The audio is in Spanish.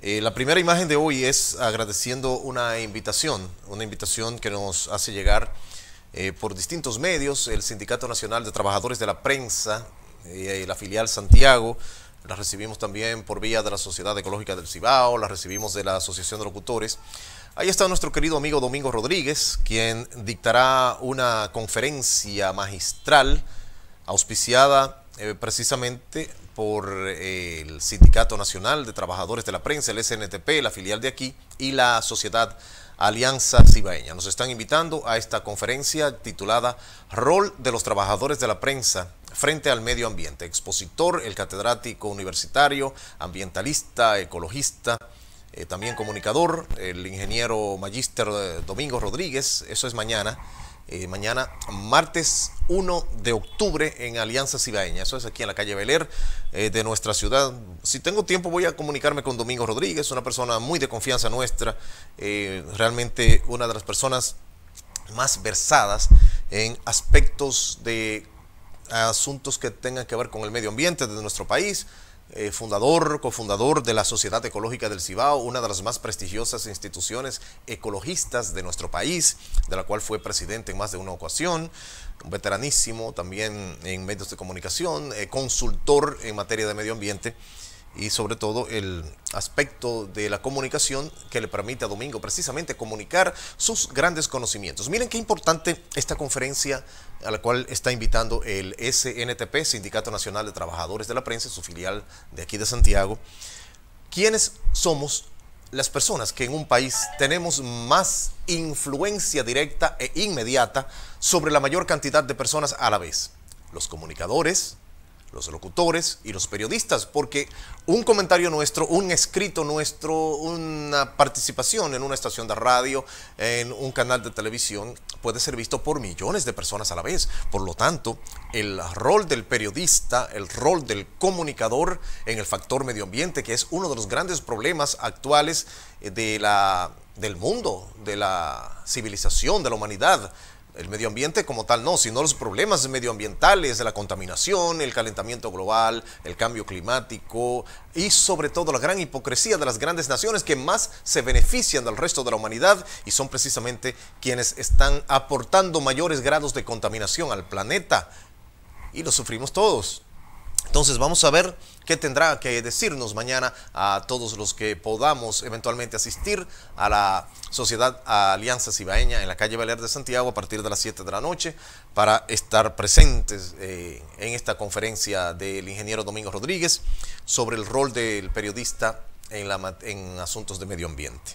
Eh, la primera imagen de hoy es agradeciendo una invitación, una invitación que nos hace llegar eh, por distintos medios, el Sindicato Nacional de Trabajadores de la Prensa, eh, la filial Santiago, la recibimos también por vía de la Sociedad Ecológica del Cibao, la recibimos de la Asociación de Locutores. Ahí está nuestro querido amigo Domingo Rodríguez, quien dictará una conferencia magistral auspiciada eh, precisamente por eh, el Sindicato Nacional de Trabajadores de la Prensa, el SNTP, la filial de aquí, y la Sociedad Alianza Cibaeña. Nos están invitando a esta conferencia titulada Rol de los Trabajadores de la Prensa frente al medio ambiente. Expositor, el catedrático universitario, ambientalista, ecologista, eh, también comunicador, el ingeniero magíster Domingo Rodríguez. Eso es mañana. Eh, mañana martes 1 de octubre en Alianza Cibaeña. Eso es aquí en la calle Beler eh, de nuestra ciudad. Si tengo tiempo voy a comunicarme con Domingo Rodríguez, una persona muy de confianza nuestra, eh, realmente una de las personas más versadas en aspectos de asuntos que tengan que ver con el medio ambiente de nuestro país eh, fundador, cofundador de la Sociedad Ecológica del Cibao, una de las más prestigiosas instituciones ecologistas de nuestro país, de la cual fue presidente en más de una ocasión, veteranísimo también en medios de comunicación, eh, consultor en materia de medio ambiente y sobre todo el aspecto de la comunicación que le permite a Domingo precisamente comunicar sus grandes conocimientos. Miren qué importante esta conferencia a la cual está invitando el SNTP, Sindicato Nacional de Trabajadores de la Prensa, su filial de aquí de Santiago. ¿Quiénes somos las personas que en un país tenemos más influencia directa e inmediata sobre la mayor cantidad de personas a la vez? Los comunicadores, los locutores y los periodistas, porque un comentario nuestro, un escrito nuestro, una participación en una estación de radio, en un canal de televisión, puede ser visto por millones de personas a la vez. Por lo tanto, el rol del periodista, el rol del comunicador en el factor medio ambiente, que es uno de los grandes problemas actuales eh, de la, del mundo, de la civilización, de la humanidad, el medio ambiente como tal no, sino los problemas medioambientales, la contaminación, el calentamiento global, el cambio climático y sobre todo la gran hipocresía de las grandes naciones que más se benefician del resto de la humanidad y son precisamente quienes están aportando mayores grados de contaminación al planeta. Y lo sufrimos todos. Entonces vamos a ver qué tendrá que decirnos mañana a todos los que podamos eventualmente asistir a la Sociedad Alianza Cibaeña en la calle Valer de Santiago a partir de las 7 de la noche para estar presentes eh, en esta conferencia del ingeniero Domingo Rodríguez sobre el rol del periodista en, la, en asuntos de medio ambiente.